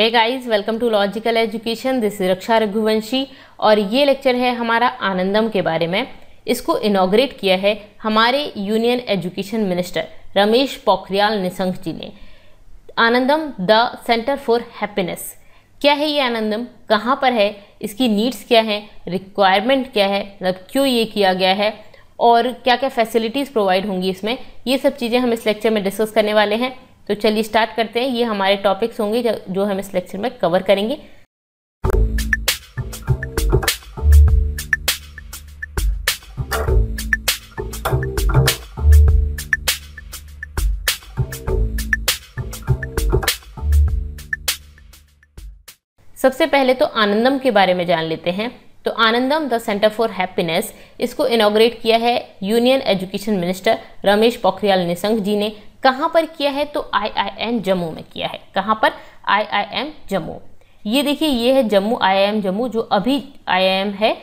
hey guys welcome to logical education this Raksha Raghuvanshi और ये lecture है हमारा आनंदम के बारे में इसको इनाग्रेट किया है हमारे union education minister Ramesh Pokhriyal Nishank ji ने Anandam the centre for happiness क्या है ये आनंदम कहाँ पर है इसकी नीड्स क्या हैं रिक्वायरमेंट क्या है मतलब क्यों ये किया गया है और क्या क्या फैसिलिटीज़ प्रोवाइड होंगी इसमें ये सब चीज़ें हम इस लेक्चर में डिस्कस करने वाले हैं तो चलिए स्टार्ट करते हैं ये हमारे टॉपिक्स होंगे जो हम इस लेक्चर में कवर करेंगे सबसे पहले तो आनंदम के बारे में जान लेते हैं तो Anandam the centre for happiness इसको इनाग्रेट किया है union education minister Ramesh Pokhriyal Nishank ji ने कहाँ पर किया है तो आई आई एम जम्मू में किया है कहाँ पर आई आई एम जम्मू ये देखिए ये है Jammu I I M Jammu जो अभी आई आई एम है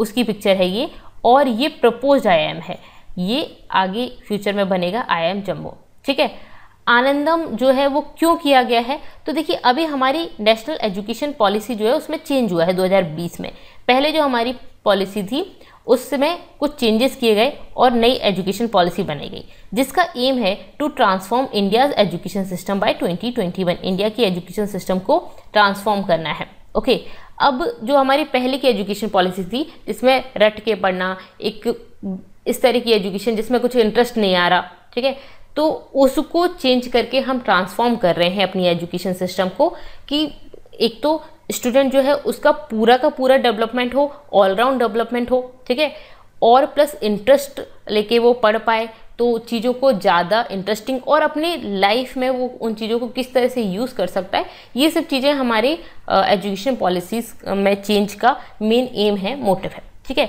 उसकी पिक्चर है ये और ये प्रपोज आई आई एम है ये आगे फ्यूचर में बनेगा आई आई एम जम्मू ठीक है आनंदम जो है वो क्यों किया गया है तो देखिए अभी हमारी नेशनल एजुकेशन पॉलिसी जो है उसमें चेंज हुआ है 2020 में पहले जो हमारी पॉलिसी थी उसमें कुछ चेंजेस किए गए और नई एजुकेशन पॉलिसी बनाई गई जिसका एम है to transform India's education system by 2021 India की एजुकेशन सिस्टम को ट्रांसफॉर्म करना है ओके okay, अब जो हमारी पहले की एजुकेशन पॉलिसी थी जिसमें रट के पढ़ना एक इस तरह की एजुकेशन जिसमें कुछ इंटरेस्ट नहीं आ रहा ठीक है तो उसको चेंज करके हम ट्रांसफॉर्म कर रहे हैं अपनी एजुकेशन सिस्टम को कि एक तो स्टूडेंट जो है उसका पूरा का पूरा डेवलपमेंट हो ऑलराउंड डेवलपमेंट हो ठीक है और प्लस इंटरेस्ट लेके वो पढ़ पाए तो चीज़ों को ज़्यादा इंटरेस्टिंग और अपने लाइफ में वो उन चीज़ों को किस तरह से यूज़ कर सकता है ये सब चीज़ें हमारे एजुकेशन पॉलिसीज़ में चेंज का मेन एम है मोटिव है ठीक है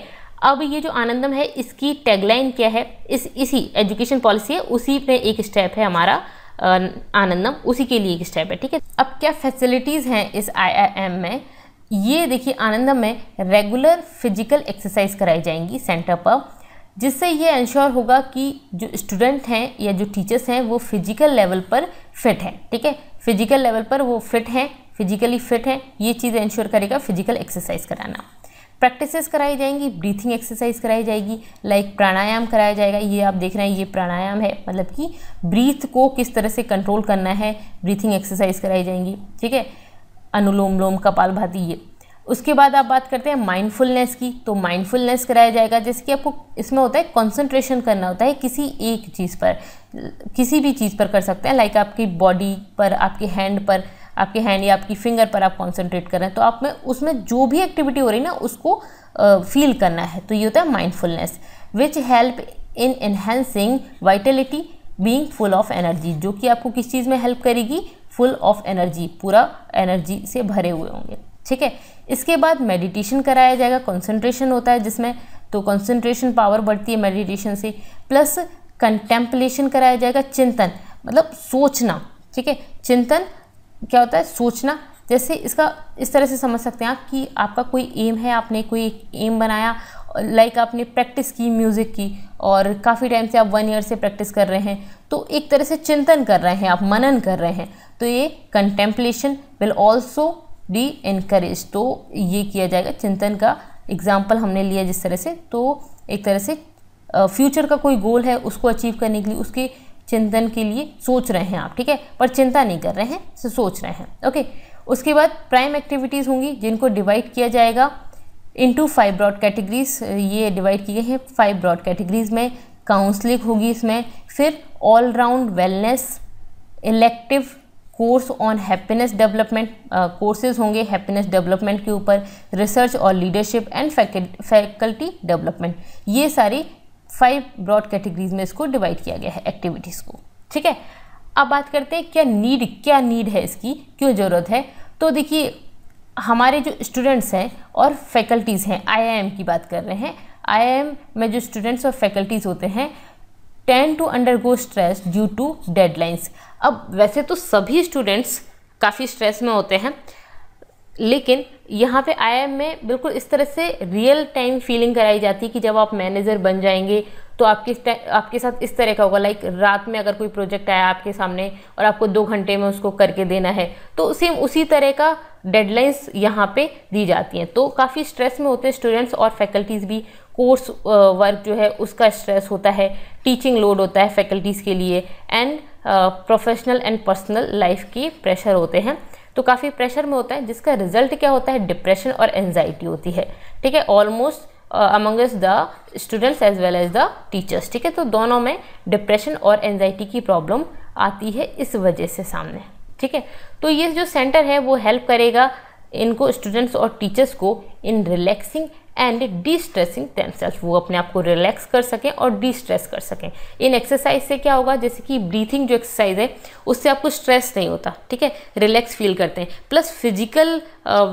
अब ये जो आनंदम है इसकी टैगलाइन क्या है इस इसी एजुकेशन पॉलिसी है उसी में एक स्टेप है हमारा आनंदम उसी के लिए एक स्टेप है ठीक है अब क्या फैसिलिटीज़ हैं इस आईआईएम में ये देखिए आनंदम में रेगुलर फिजिकल एक्सरसाइज कराई जाएंगी सेंटर पर जिससे ये इंश्योर होगा कि जो स्टूडेंट हैं या जो टीचर्स हैं वो फिजिकल लेवल पर फिट हैं ठीक है फिजिकल लेवल पर वो फिट हैं फिजिकली फिट हैं ये चीज़ इंश्योर करेगा फिजिकल एक्सरसाइज कराना प्रैक्टिसेस कराई जाएंगी ब्रीथिंग एक्सरसाइज कराई जाएगी लाइक प्राणायाम कराया जाएगा ये आप देख रहे हैं ये प्राणायाम है मतलब कि ब्रीथ को किस तरह से कंट्रोल करना है ब्रीथिंग एक्सरसाइज कराई जाएंगी ठीक है अनुलोम लोम कपाल भाती ये उसके बाद आप बात करते हैं माइंडफुलनेस की तो माइंडफुलनेस कराया जाएगा जैसे कि आपको इसमें होता है कंसंट्रेशन करना होता है किसी एक चीज़ पर किसी भी चीज़ पर कर सकते हैं लाइक आपकी बॉडी पर आपके हैंड पर आपके हैंड या आपकी फिंगर पर आप कॉन्सेंट्रेट कर रहे हैं तो आप में उसमें जो भी एक्टिविटी हो रही है ना उसको फील uh, करना है तो ये होता है mindfulness which help in enhancing vitality being full of energy जो कि आपको किस चीज़ में हेल्प करेगी फुल ऑफ एनर्जी पूरा एनर्जी से भरे हुए होंगे ठीक है इसके बाद मेडिटेशन कराया जाएगा कॉन्सेंट्रेशन होता है जिसमें तो कॉन्सेंट्रेशन पावर बढ़ती है मेडिटेशन से प्लस कंटेम्पलेशन कराया जाएगा चिंतन मतलब सोचना ठीक है चिंतन क्या होता है सोचना जैसे इसका इस तरह से समझ सकते हैं आप कि आपका कोई एम है आपने कोई एक एम बनाया लाइक आपने प्रैक्टिस की म्यूज़िक की और काफ़ी टाइम से आप वन ईयर से प्रैक्टिस कर रहे हैं तो एक तरह से चिंतन कर रहे हैं आप मनन कर रहे हैं तो ये contemplation will also decrease तो ये किया जाएगा चिंतन का एग्ज़ाम्पल हमने लिया जिस तरह से तो एक तरह से फ्यूचर का कोई गोल है उसको अचीव करने के लिए उसके चिंतन के लिए सोच रहे हैं आप ठीक है पर चिंता नहीं कर रहे हैं सोच रहे हैं ओके उसके बाद प्राइम एक्टिविटीज़ होंगी जिनको डिवाइड किया जाएगा इनटू फाइव ब्रॉड कैटेगरीज ये डिवाइड किए हैं फाइव ब्रॉड कैटेगरीज में काउंसलिंग होगी इसमें फिर all round wellness elective course on happiness development courses होंगे हैप्पीनेस डेवलपमेंट के ऊपर रिसर्च और लीडरशिप एंड फैकल्टी डेवलपमेंट ये सारी फाइव ब्रॉड कैटेगरीज में इसको डिवाइड किया गया है एक्टिविटीज़ को ठीक है अब बात करते हैं क्या नीड क्या नीड है इसकी क्यों ज़रूरत है तो देखिए हमारे जो स्टूडेंट्स हैं और फैकल्टीज़ हैं आईआईएम की बात कर रहे हैं आईआईएम में जो स्टूडेंट्स और फैकल्टीज़ होते हैं tend to undergo stress due to deadlines अब वैसे तो सभी स्टूडेंट्स काफ़ी स्ट्रेस में होते हैं लेकिन यहाँ पे आई में बिल्कुल इस तरह से रियल टाइम फीलिंग कराई जाती है कि जब आप मैनेजर बन जाएंगे तो आपके आपके साथ इस तरह का होगा लाइक रात में अगर कोई प्रोजेक्ट आया आपके सामने और आपको दो घंटे में उसको करके देना है तो सेम उसी तरह का डेडलाइंस यहाँ पे दी जाती हैं तो काफ़ी स्ट्रेस में होते हैं स्टूडेंट्स और फैकल्टीज़ भी कोर्स वर्क जो है उसका स्ट्रेस होता है टीचिंग लोड होता है फैकल्टीज़ के लिए and professional and personal life के प्रेशर होते हैं तो काफ़ी प्रेशर में होता है जिसका रिजल्ट क्या होता है डिप्रेशन और एनजाइटी होती है ठीक है almost amongst the students as well as the teachers ठीक है तो दोनों में डिप्रेशन और एनजाइटी की प्रॉब्लम आती है इस वजह से सामने ठीक है तो ये जो सेंटर है वो हेल्प करेगा इनको स्टूडेंट्स और टीचर्स को in relaxing and destressing वो अपने आप को रिलैक्स कर सकें और डी स्ट्रेस कर सकें इन एक्सरसाइज से क्या होगा जैसे कि ब्रीथिंग जो एक्सरसाइज है उससे आपको स्ट्रेस नहीं होता ठीक है रिलैक्स फील करते हैं प्लस फिजिकल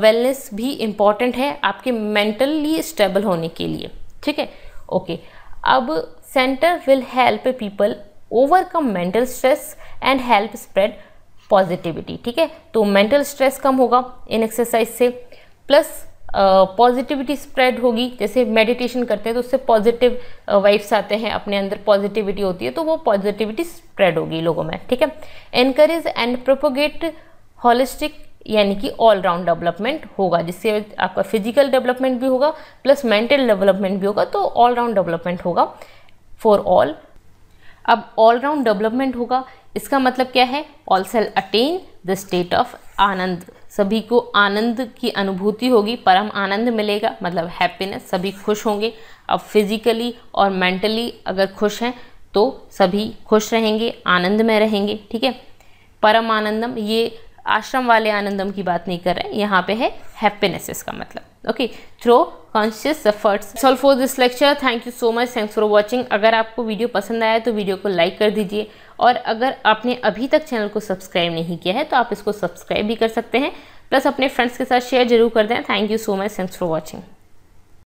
वेलनेस भी इम्पॉर्टेंट है आपके मेंटली स्टेबल होने के लिए ठीक है ओके अब centre will help people overcome mental stress and help spread positivity ठीक है तो मेंटल स्ट्रेस कम होगा इन एक्सरसाइज से प्लस पॉजिटिविटी स्प्रेड होगी जैसे मेडिटेशन करते हैं तो उससे पॉजिटिव वाइब्स आते हैं अपने अंदर पॉजिटिविटी होती है तो वो पॉजिटिविटी स्प्रेड होगी लोगों में ठीक है एनकरेज एंड प्रोपोगेट हॉलिस्टिक यानी कि ऑलराउंड डेवलपमेंट होगा जिससे आपका फिजिकल डेवलपमेंट भी होगा प्लस मेंटल डेवलपमेंट भी होगा तो ऑलराउंड डेवलपमेंट होगा फॉर ऑल अब ऑलराउंड डेवलपमेंट होगा इसका मतलब क्या है all shall attain the state of anand सभी को आनंद की अनुभूति होगी परम आनंद मिलेगा मतलब हैप्पीनेस सभी खुश होंगे अब फिजिकली और मेंटली अगर खुश हैं तो सभी खुश रहेंगे आनंद में रहेंगे ठीक है परम आनंदम ये आश्रम वाले आनंदम की बात नहीं कर रहे हैं यहाँ पे है हैप्पीनेस इसका मतलब okay through conscious efforts soul for this lecture thank you so much thanks for watching अगर आपको वीडियो पसंद आया तो वीडियो को लाइक कर दीजिए और अगर आपने अभी तक चैनल को सब्सक्राइब नहीं किया है तो आप इसको सब्सक्राइब भी कर सकते हैं प्लस अपने फ्रेंड्स के साथ शेयर जरूर कर दें thank you so much thanks for watching